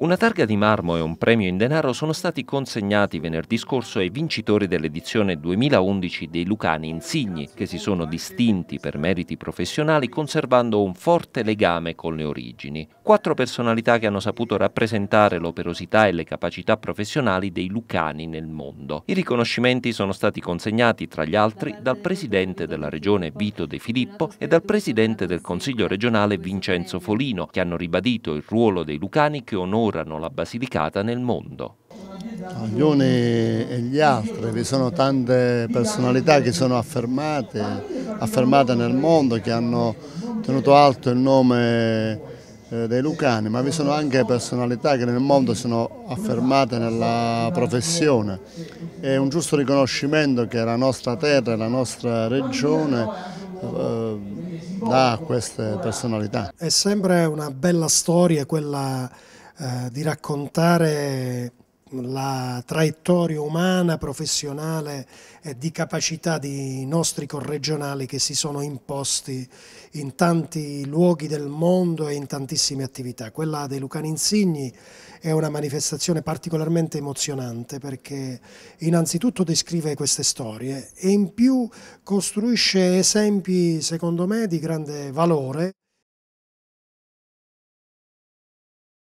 Una targa di marmo e un premio in denaro sono stati consegnati venerdì scorso ai vincitori dell'edizione 2011 dei Lucani Insigni, che si sono distinti per meriti professionali conservando un forte legame con le origini. Quattro personalità che hanno saputo rappresentare l'operosità e le capacità professionali dei Lucani nel mondo. I riconoscimenti sono stati consegnati, tra gli altri, dal presidente della regione Vito De Filippo e dal presidente del Consiglio regionale Vincenzo Folino, che hanno ribadito il ruolo dei Lucani che onora percorrano la Basilicata nel mondo. Gli uni e gli altri, vi sono tante personalità che sono affermate, affermate nel mondo, che hanno tenuto alto il nome eh, dei lucani, ma vi sono anche personalità che nel mondo sono affermate nella professione. È un giusto riconoscimento che la nostra terra e la nostra regione eh, dà a queste personalità. È sempre una bella storia quella eh, di raccontare la traiettoria umana, professionale e di capacità di nostri corregionali che si sono imposti in tanti luoghi del mondo e in tantissime attività. Quella dei Lucani Insigni è una manifestazione particolarmente emozionante perché innanzitutto descrive queste storie e in più costruisce esempi secondo me di grande valore